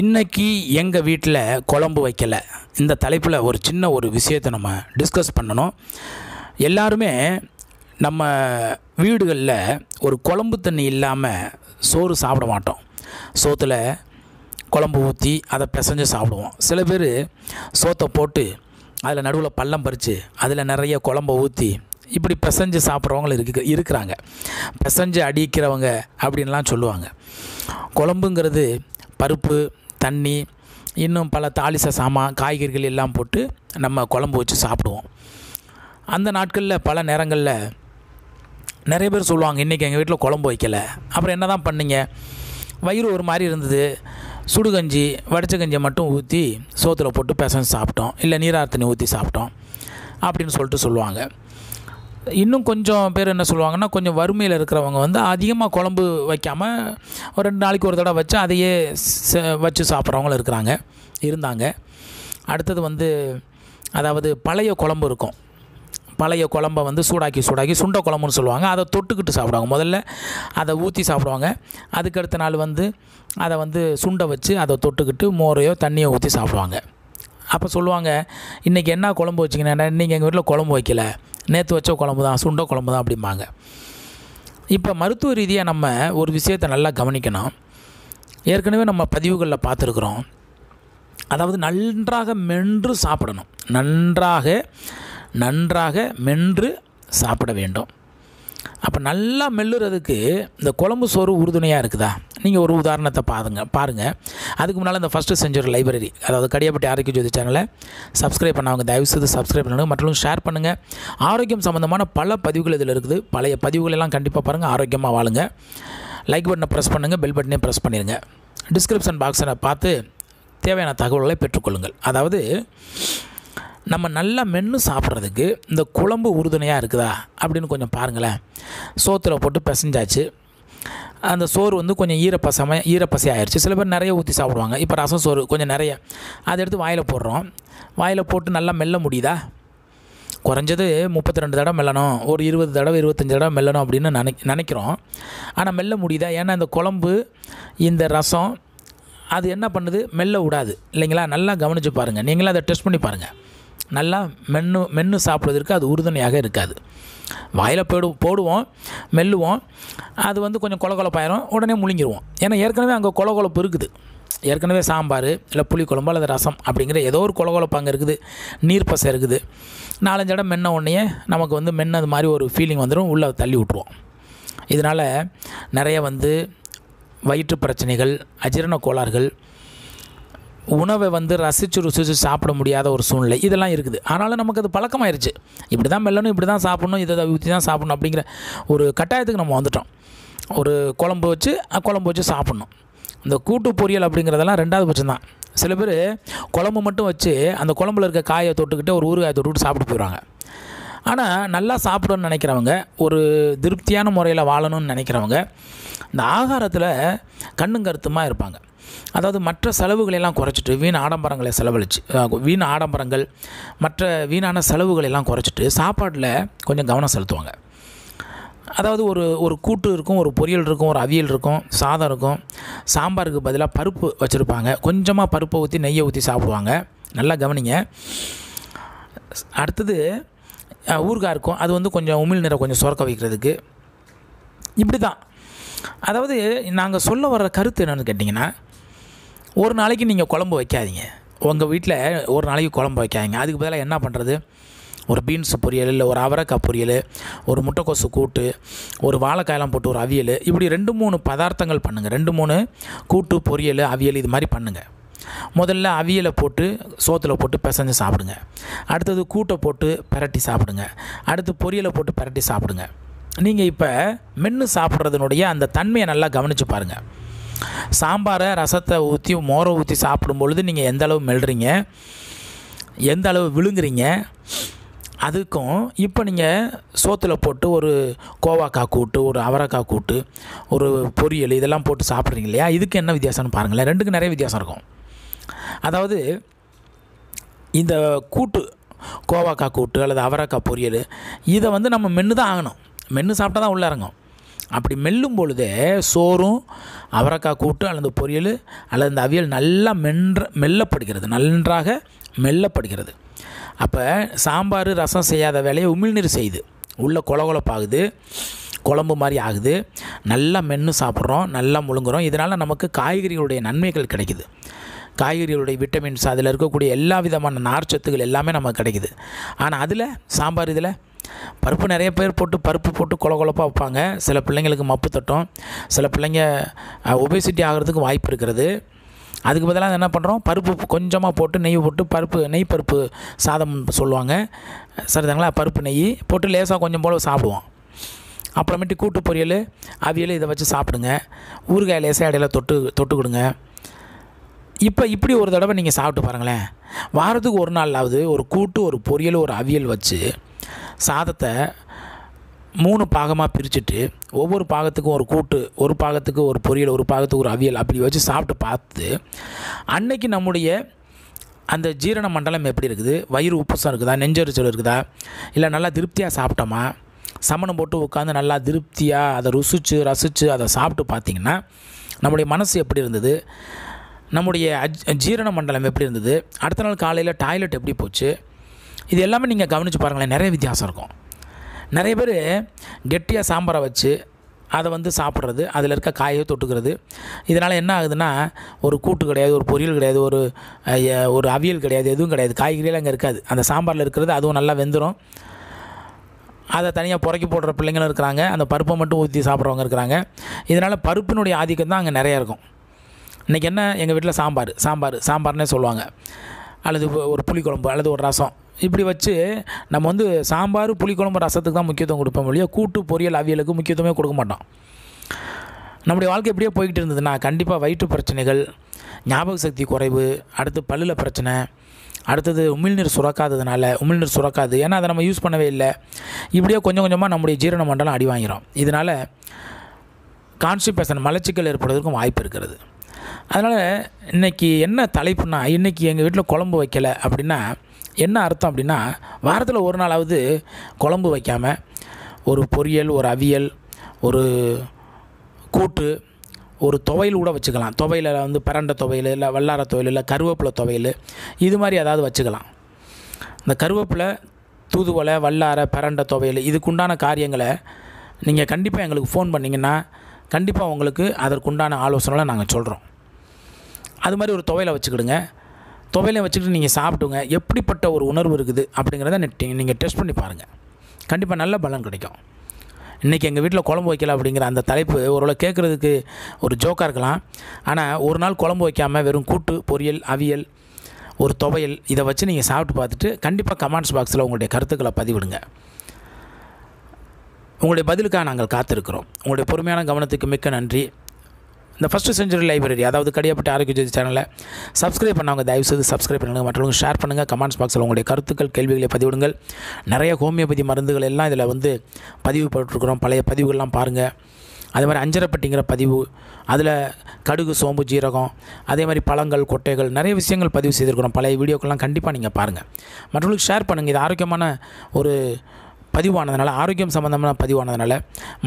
இன்றைக்கி எங்கள் வீட்டில் குழம்பு வைக்கலை இந்த தலைப்பில் ஒரு சின்ன ஒரு விஷயத்தை நம்ம டிஸ்கஸ் பண்ணணும் எல்லாருமே நம்ம வீடுகளில் ஒரு குழம்பு தண்ணி இல்லாமல் சோறு சாப்பிட மாட்டோம் சோத்தில் குழம்பு ஊற்றி அதை பிசைஞ்சு சாப்பிடுவோம் சில பேர் சோத்தை போட்டு அதில் நடுவில் பள்ளம் பறித்து அதில் நிறைய குழம்பை ஊற்றி இப்படி பிசைஞ்சு சாப்பிட்றவங்களும் இருக்கு இருக்கிறாங்க பிசைஞ்சு அடிக்கிறவங்க அப்படின்லாம் சொல்லுவாங்க குழம்புங்கிறது பருப்பு தண்ணி இன்னும் பல தாளிச சாமான் காய்கறிகள் எல்லாம் போட்டு நம்ம குழம்பு வச்சு சாப்பிடுவோம் அந்த நாட்களில் பல நேரங்களில் நிறைய பேர் சொல்லுவாங்க இன்றைக்கி எங்கள் வீட்டில் குழம்பு வைக்கலை அப்புறம் என்ன தான் பண்ணிங்க வயிறு ஒரு மாதிரி இருந்தது சுடுகஞ்சி வடிச்ச கஞ்சியை மட்டும் ஊற்றி சோத்தில் போட்டு பெசஞ்சு சாப்பிட்டோம் இல்லை நீராத்தண்ணி ஊற்றி சாப்பிட்டோம் அப்படின்னு சொல்லிட்டு சொல்லுவாங்க இன்னும் கொஞ்சம் பேர் என்ன சொல்லுவாங்கன்னா கொஞ்சம் வறுமையில் இருக்கிறவங்க வந்து அதிகமாக குழம்பு வைக்காமல் ஒரு ரெண்டு நாளைக்கு ஒரு தடவை வச்சு அதையே வச்சு சாப்பிட்றவங்களும் இருக்கிறாங்க இருந்தாங்க அடுத்தது வந்து அதாவது பழைய குழம்பு இருக்கும் பழைய குழம்பை வந்து சூடாக்கி சூடாக்கி சுண்ட குழம்புன்னு சொல்லுவாங்க அதை தொட்டுக்கிட்டு சாப்பிடுவாங்க முதல்ல அதை ஊற்றி சாப்பிடுவாங்க அதுக்கடுத்த நாள் வந்து அதை வந்து சுண்டை வச்சு அதை தொட்டுக்கிட்டு மோரையோ தண்ணியோ ஊற்றி சாப்பிடுவாங்க அப்போ சொல்லுவாங்க இன்றைக்கி என்ன குழம்பு வச்சிங்கன்னா நீங்கள் எங்கள் வீட்டில் குழம்பு வைக்கல நேற்று வச்ச குழம்பு தான் சுண்ட குழம்பு தான் அப்படிம்பாங்க இப்போ மருத்துவ ரீதியாக நம்ம ஒரு விஷயத்தை நல்லா கவனிக்கணும் ஏற்கனவே நம்ம பதிவுகளில் பார்த்துருக்குறோம் அதாவது நன்றாக மென்று சாப்பிடணும் நன்றாக நன்றாக மென்று சாப்பிட வேண்டும் அப்போ நல்லா மெல்லுறதுக்கு இந்த குழம்பு சோறு உறுதுணையாக இருக்குதா நீங்கள் ஒரு உதாரணத்தை பாருங்க பாருங்கள் அதுக்கு முன்னால் இந்த ஃபஸ்ட்டு செஞ்சுரி லைப்ரரி அதாவது கடியாப்பட்டி ஆரோக்கிய ஜோதி சேனலை சப்ஸ்கிரைப் பண்ணவங்க செய்து சப்ஸ்கிரைப் பண்ணுங்கள் மற்றும் ஷேர் பண்ணுங்கள் ஆரோக்கியம் சம்மந்தமான பல பதிவுகள் இதில் இருக்குது பழைய பதிவுகள் எல்லாம் கண்டிப்பாக பாருங்கள் ஆரோக்கியமாக வாழுங்க லைக் பட்டனை ப்ரெஸ் பண்ணுங்கள் பெல் பட்டனே ப்ரெஸ் பண்ணிடுங்க டிஸ்கிரிப்ஷன் பாக்ஸனை பார்த்து தேவையான தகவல்களை பெற்றுக்கொள்ளுங்கள் அதாவது நம்ம நல்லா மென்று சாப்பிட்றதுக்கு இந்த குழம்பு உறுதுணையாக இருக்குதா அப்படின்னு கொஞ்சம் பாருங்களேன் சோத்தில் போட்டு பிசைஞ்சாச்சு அந்த சோறு வந்து கொஞ்சம் ஈரப்பசம ஈரப்பசை ஆயிடுச்சு சில பேர் நிறைய ஊற்றி சாப்பிடுவாங்க இப்போ ரசம் சோறு கொஞ்சம் நிறைய அதை எடுத்து வாயில் போடுறோம் வாயில் போட்டு நல்லா மெல்ல முடியுதா குறைஞ்சது முப்பத்தி ரெண்டு தடவை மெல்லணும் ஒரு இருபது தடவை இருபத்தஞ்சி தடவை மெல்லணும் அப்படின்னு நினை நினைக்கிறோம் ஆனால் மெல்ல முடியுதா ஏன்னா இந்த குழம்பு இந்த ரசம் அது என்ன பண்ணுது மெல்ல விடாது இல்லைங்களா நல்லா கவனித்து பாருங்கள் நீங்களும் அதை டெஸ்ட் பண்ணி பாருங்கள் நல்லா மென்று மென்று சாப்பிட்றதுக்கு அது உறுதுணையாக இருக்காது வாயில் போடு போடுவோம் மெல்லுவோம் அது வந்து கொஞ்சம் கொல கொலப்பாயிரும் உடனே முழுங்கிடுவோம் ஏன்னா ஏற்கனவே அங்கே கொல கொலப்பு இருக்குது ஏற்கனவே சாம்பார் இல்லை புளி குழம்பு அல்லது ரசம் அப்படிங்கிற ஏதோ ஒரு கொலகொலப்பு அங்கே இருக்குது நீர்ப்பசை இருக்குது நாலஞ்சு இடம் மென்ன உடனே நமக்கு வந்து மென்னது மாதிரி ஒரு ஃபீலிங் வந்துடும் உள்ளே தள்ளி விட்ருவோம் இதனால் நிறைய வந்து வயிற்று பிரச்சனைகள் அஜீரண கோளாறுகள் உணவை வந்து ரசித்து ருசித்து சாப்பிட முடியாத ஒரு சூழ்நிலை இதெல்லாம் இருக்குது ஆனாலும் நமக்கு அது பழக்கமாயிருச்சு இப்படி தான் மெல்லணும் இப்படி தான் சாப்பிட்ணும் இதை ஊற்றி தான் சாப்பிட்ணும் அப்படிங்கிற ஒரு கட்டாயத்துக்கு நம்ம வந்துட்டோம் ஒரு குழம்பு வச்சு குழம்பு வச்சு சாப்பிட்ணும் இந்த கூட்டு பொரியல் அப்படிங்கிறதெல்லாம் ரெண்டாவது பட்சம் தான் சில பேர் குழம்பு மட்டும் வச்சு அந்த குழம்புல இருக்க காயை தொட்டுக்கிட்டு ஒரு ஊறுகாயை தொட்டுக்கிட்டு சாப்பிட்டு போயிடுவாங்க ஆனால் நல்லா சாப்பிடணும்னு நினைக்கிறவங்க ஒரு திருப்தியான முறையில் வாழணும்னு நினைக்கிறவங்க இந்த ஆகாரத்தில் கண்ணும் கருத்துமாக இருப்பாங்க அதாவது மற்ற செலவுகளெல்லாம் குறைச்சிட்டு வீண் ஆடம்பரங்களை செலவழிச்சு வீண் ஆடம்பரங்கள் மற்ற வீணான செலவுகளெல்லாம் குறைச்சிட்டு சாப்பாட்டில் கொஞ்சம் கவனம் செலுத்துவாங்க அதாவது ஒரு ஒரு கூட்டு இருக்கும் ஒரு பொரியல் இருக்கும் ஒரு அவியல் இருக்கும் சாதம் இருக்கும் சாம்பாருக்கு பதிலாக பருப்பு வச்சுருப்பாங்க கொஞ்சமாக பருப்பை ஊற்றி நெய்யை ஊற்றி சாப்பிடுவாங்க நல்லா கவனிங்க அடுத்தது ஊருகா இருக்கும் அது வந்து கொஞ்சம் உமிழ் நிறை கொஞ்சம் சுரக்க வைக்கிறதுக்கு இப்படி தான் அதாவது நாங்கள் சொல்ல வர்ற கருத்து என்னென்னு கேட்டிங்கன்னா ஒரு நாளைக்கு நீங்கள் குழம்பு வைக்காதீங்க உங்கள் வீட்டில் ஒரு நாளைக்கு குழம்பு வைக்காதீங்க அதுக்கு பதிலாக என்ன பண்ணுறது ஒரு பீன்ஸ் பொரியல் இல்லை ஒரு அவரக்காய் பொரியல் ஒரு முட்டைக்கோசு கூட்டு ஒரு வாழைக்காயெல்லாம் போட்டு ஒரு அவியல் இப்படி ரெண்டு மூணு பதார்த்தங்கள் பண்ணுங்கள் ரெண்டு மூணு கூட்டு பொரியல் அவியல் இது மாதிரி பண்ணுங்கள் முதல்ல அவியலை போட்டு சோத்தில் போட்டு பிசைஞ்சு சாப்பிடுங்க அடுத்தது கூட்டை போட்டு பரட்டி சாப்பிடுங்க அடுத்து பொரியலை போட்டு பரட்டி சாப்பிடுங்க நீங்கள் இப்போ மென்று சாப்பிட்றதுனுடைய அந்த தன்மையை நல்லா கவனித்து பாருங்கள் சாம்பாரை ரசத்தை ஊற்றி மோரை ஊற்றி சாப்பிடும் பொழுது நீங்கள் எந்த அளவு மெல்றீங்க எந்த அளவு விழுங்குறீங்க அதுக்கும் இப்போ நீங்கள் சோத்தில் போட்டு ஒரு கோவாக்காய் கூட்டு ஒரு அவரைக்காய் கூட்டு ஒரு பொரியல் இதெல்லாம் போட்டு சாப்பிட்றீங்க இல்லையா இதுக்கு என்ன வித்தியாசம்னு பாருங்களேன் ரெண்டுக்கு நிறைய வித்தியாசம் இருக்கும் அதாவது இந்த கூட்டு கோவாக்காய் கூட்டு அல்லது அவரைக்காய் பொரியல் இதை வந்து நம்ம மென்று தான் ஆகணும் மென்று சாப்பிட்டா தான் உள்ளே இறங்கும் அப்படி மெல்லும் பொழுதே சோறும் அவரைக்காய் கூட்டு அல்லது பொரியல் அல்லது இந்த அவியல் நல்லா மென்ற மெல்லப்படுகிறது நன்றாக மெல்லப்படுகிறது அப்போ சாம்பார் ரசம் செய்யாத வேலையை உமிழ்நீர் செய்யுது உள்ளே கொலகொலப்பாகுது குழம்பு மாதிரி ஆகுது நல்லா மென்று சாப்பிட்றோம் நல்லா முழுங்குறோம் இதனால் நமக்கு காய்கறிகளுடைய நன்மைகள் கிடைக்குது காய்கறிகளுடைய விட்டமின்ஸ் அதில் இருக்கக்கூடிய எல்லா விதமான நார்ச்சத்துகள் எல்லாமே நமக்கு கிடைக்குது ஆனால் அதில் சாம்பார் இதில் பருப்பு நிறைய பேர் போட்டு பருப்பு போட்டு கொல குழப்பாக வைப்பாங்க சில பிள்ளைங்களுக்கு மப்பு தட்டும் சில பிள்ளைங்க ஒபேசிட்டி ஆகிறதுக்கு வாய்ப்பு இருக்கிறது அதுக்கு பதிலாக என்ன பண்ணுறோம் பருப்பு கொஞ்சமாக போட்டு நெய் போட்டு பருப்பு நெய் பருப்பு சாதம் சொல்லுவாங்க சரிதாங்களா பருப்பு நெய் போட்டு லேசாக கொஞ்சம் போல் சாப்பிடுவோம் அப்புறமேட்டு கூட்டு பொரியல் அவியல் இதை வச்சு சாப்பிடுங்க ஊறுகாய் லேசாக இடையில தொட்டு தொட்டு கொடுங்க இப்போ இப்படி ஒரு தடவை நீங்கள் சாப்பிட்டு பாருங்களேன் வாரத்துக்கு ஒரு நாளாவது ஒரு கூட்டு ஒரு பொரியல் ஒரு அவியல் வச்சு சாதத்தை மூணு பாகமாக பிரிச்சுட்டு ஒவ்வொரு பாகத்துக்கும் ஒரு கூட்டு ஒரு பாகத்துக்கு ஒரு பொரியல் ஒரு பாகத்துக்கு ஒரு அவியல் அப்படி வச்சு சாப்பிட்டு பார்த்து அன்னைக்கு நம்முடைய அந்த ஜீரண மண்டலம் எப்படி இருக்குது வயிறு உப்புசம் இருக்குதா நெஞ்சரிச்சல் இருக்குதா இல்லை நல்லா திருப்தியாக சாப்பிட்டோமா சமணம் போட்டு உட்காந்து நல்லா திருப்தியாக அதை ருசித்து ரசித்து அதை சாப்பிட்டு பார்த்திங்கன்னா நம்முடைய மனசு எப்படி இருந்தது நம்முடைய ஜீரண மண்டலம் எப்படி இருந்தது அடுத்த நாள் காலையில் டாய்லெட் எப்படி போச்சு இது எல்லாமே நீங்கள் கவனித்து பாருங்களேன் நிறைய வித்தியாசம் இருக்கும் நிறைய பேர் கெட்டியாக சாம்பாரை வச்சு அதை வந்து சாப்பிட்றது அதில் இருக்க காயை தொட்டுக்கிறது இதனால் என்ன ஆகுதுன்னா ஒரு கூட்டு கிடையாது ஒரு பொரியல் கிடையாது ஒரு ஒரு அவியல் கிடையாது எதுவும் கிடையாது காய்கறியெல்லாம் அங்கே இருக்காது அந்த சாம்பாரில் இருக்கிறது அதுவும் நல்லா வெந்துடும் அதை தனியாக புறக்கி போடுற பிள்ளைங்களும் இருக்கிறாங்க அந்த பருப்பை மட்டும் ஊற்றி சாப்பிட்றவங்க இருக்கிறாங்க இதனால் பருப்பினுடைய ஆதிக்கம் தான் அங்கே நிறையா இருக்கும் இன்றைக்கி என்ன எங்கள் வீட்டில் சாம்பார் சாம்பார் சாம்பார்னே சொல்லுவாங்க அல்லது ஒரு புளிக்குழம்பு அல்லது ஒரு ரசம் இப்படி வச்சு நம்ம வந்து சாம்பார் புளிக்குழம்பு ரசத்துக்கு தான் முக்கியத்துவம் கொடுப்போம் இல்லையா கூட்டு பொரியல் அவியலுக்கு முக்கியத்துவமே கொடுக்க மாட்டோம் நம்முடைய வாழ்க்கை எப்படியே போய்கிட்டு இருந்ததுன்னா கண்டிப்பாக வயிற்று பிரச்சனைகள் ஞாபக சக்தி குறைவு அடுத்து பல்லில் பிரச்சனை அடுத்தது உமிழ்நீர் சுரக்காததுனால உமிழ்நீர் சுரக்காது ஏன்னா அதை நம்ம யூஸ் பண்ணவே இல்லை இப்படியே கொஞ்சம் கொஞ்சமாக நம்முடைய ஜீரண மண்டலம் அடி வாங்கிறோம் இதனால் கான்ஸ்டிபேஷன் மலச்சிக்கல் ஏற்படுவதற்கும் வாய்ப்பு இருக்கிறது அதனால் இன்றைக்கி என்ன தலைப்புனா இன்றைக்கி எங்கள் வீட்டில் குழம்பு வைக்கலை அப்படின்னா என்ன அர்த்தம் அப்படின்னா வாரத்தில் ஒரு நாளாவது குழம்பு வைக்காமல் ஒரு பொரியல் ஒரு அவியல் ஒரு கூட்டு ஒரு துவையல் கூட வச்சுக்கலாம் துவையில் வந்து பரண்ட துவையல் இல்லை வல்லார துவையல் இல்லை கருவேப்பிலை துவையல் இது மாதிரி ஏதாவது வச்சுக்கலாம் இந்த கருவேப்பிலை தூதுவலை வல்லார பரண்ட துவையல் இதுக்குண்டான காரியங்களை நீங்கள் கண்டிப்பாக எங்களுக்கு ஃபோன் பண்ணிங்கன்னா கண்டிப்பாக உங்களுக்கு அதற்குண்டான ஆலோசனைலாம் நாங்கள் சொல்கிறோம் அது மாதிரி ஒரு துவையில வச்சுக்கிடுங்க துவையில வச்சுக்கிட்டு நீங்கள் சாப்பிடுங்க எப்படிப்பட்ட ஒரு உணர்வு இருக்குது அப்படிங்கிறத நீங்கள் டெஸ்ட் பண்ணி பாருங்கள் கண்டிப்பாக நல்ல பலன் கிடைக்கும் இன்றைக்கி எங்கள் வீட்டில் குழம்பு வைக்கல அப்படிங்கிற அந்த தலைப்பு ஓரளவு கேட்குறதுக்கு ஒரு ஜோக்காக இருக்கலாம் ஆனால் ஒரு நாள் குழம்பு வைக்காமல் வெறும் கூட்டு பொரியல் அவியல் ஒரு துவையல் இதை வச்சு நீங்கள் சாப்பிட்டு பார்த்துட்டு கண்டிப்பாக கமெண்ட்ஸ் பாக்ஸில் உங்களுடைய கருத்துக்களை பதிவிடுங்க உங்களுடைய பதிலுக்காக நாங்கள் காத்திருக்கிறோம் உங்களுடைய பொறுமையான கவனத்துக்கு மிக்க நன்றி இந்த ஃபஸ்ட்டு செஞ்சுரி லைப்ரரி அதாவது கடியப்பட்ட ஆரோக்கிய ஜோதி சேனலை சப்ஸ்கிரைப் பண்ணவங்க செய்து சப்ஸ்கிரைப் பண்ணுங்கள் மற்றவங்க ஷேர் பண்ணுங்கள் கமெண்ட்ஸ் பாக்ஸில் உங்களுடைய கருத்துக்கள் கேள்விகளை பதிவிடுங்கள் நிறைய ஹோமியோபதி மருந்துகள் எல்லாம் இதில் வந்து பதிவு போட்டுருக்குறோம் பழைய பதிவுகள்லாம் பாருங்கள் அதே மாதிரி அஞ்சரப்பட்டிங்கிற பதிவு அதில் கடுகு சோம்பு ஜீரகம் அதே மாதிரி பழங்கள் கொட்டைகள் நிறைய விஷயங்கள் பதிவு செய்திருக்கிறோம் பழைய வீடியோக்கெல்லாம் கண்டிப்பாக நீங்கள் பாருங்கள் மற்றவங்களுக்கு ஷேர் பண்ணுங்கள் இது ஆரோக்கியமான ஒரு பதிவானதுனால ஆரோக்கியம் சம்மந்தமான பதிவானதுனால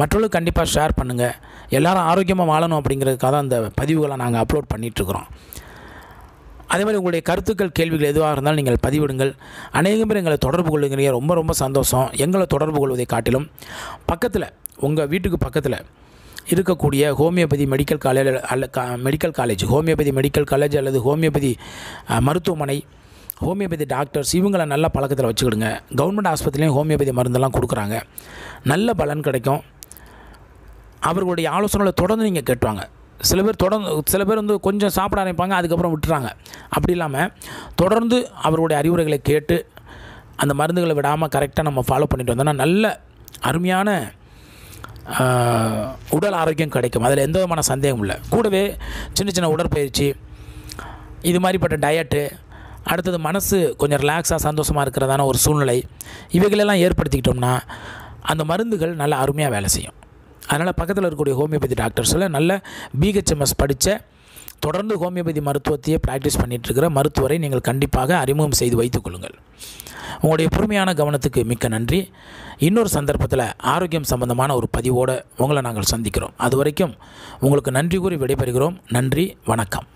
மற்றவர்களும் கண்டிப்பாக ஷேர் பண்ணுங்கள் எல்லோரும் ஆரோக்கியமாக வாழணும் அப்படிங்கிறதுக்காக தான் அந்த பதிவுகளை நாங்கள் அப்லோட் பண்ணிகிட்ருக்குறோம் அதே மாதிரி உங்களுடைய கருத்துக்கள் கேள்விகள் எதுவாக இருந்தாலும் நீங்கள் பதிவிடுங்கள் அநேக பேர் எங்களை தொடர்பு கொள்ளுங்கிறீங்க ரொம்ப ரொம்ப சந்தோஷம் எங்களை தொடர்பு கொள்வதை காட்டிலும் பக்கத்தில் உங்கள் வீட்டுக்கு பக்கத்தில் இருக்கக்கூடிய ஹோமியோபதி மெடிக்கல் காலேஜ் அல்ல medical college homeopathy medical college அல்லது ஹோமியோபதி மருத்துவமனை ஹோமியோபதி டாக்டர்ஸ் இவங்களை நல்ல பழக்கத்தில் வச்சுக்கிடுங்க கவர்மெண்ட் ஆஸ்பத்திரிலையும் ஹோமியோபதி மருந்தெல்லாம் கொடுக்குறாங்க நல்ல பலன் கிடைக்கும் அவர்களுடைய ஆலோசனைகளை தொடர்ந்து நீங்கள் கேட்டுவாங்க சில பேர் தொடர்ந்து சில பேர் வந்து கொஞ்சம் சாப்பிட ஆரம்பிப்பாங்க அதுக்கப்புறம் விட்டுறாங்க அப்படி இல்லாமல் தொடர்ந்து அவருடைய அறிவுரைகளை கேட்டு அந்த மருந்துகளை விடாமல் கரெக்டாக நம்ம ஃபாலோ பண்ணிட்டு வந்தோம்னா நல்ல அருமையான உடல் ஆரோக்கியம் கிடைக்கும் அதில் எந்த விதமான சந்தேகமும் இல்லை கூடவே சின்ன சின்ன உடற்பயிற்சி இது மாதிரிப்பட்ட டயட்டு அடுத்தது மனசு கொஞ்சம் ரிலாக்ஸாக சந்தோஷமாக இருக்கிறதான ஒரு சூழ்நிலை இவைகளெல்லாம் ஏற்படுத்திக்கிட்டோம்னா அந்த மருந்துகள் நல்லா அருமையாக வேலை செய்யும் அதனால் பக்கத்தில் இருக்கக்கூடிய ஹோமியோபதி டாக்டர்ஸில் நல்ல பிஹெச்எம்எஸ் படித்த தொடர்ந்து ஹோமியோபதி மருத்துவத்தையே ப்ராக்டிஸ் பண்ணிகிட்ருக்கிற மருத்துவரை நீங்கள் கண்டிப்பாக அறிமுகம் செய்து கொள்ளுங்கள் உங்களுடைய பொறுமையான கவனத்துக்கு மிக்க நன்றி இன்னொரு சந்தர்ப்பத்தில் ஆரோக்கியம் சம்பந்தமான ஒரு பதிவோடு உங்களை நாங்கள் சந்திக்கிறோம் அது வரைக்கும் உங்களுக்கு நன்றி கூறி விடைபெறுகிறோம் நன்றி வணக்கம்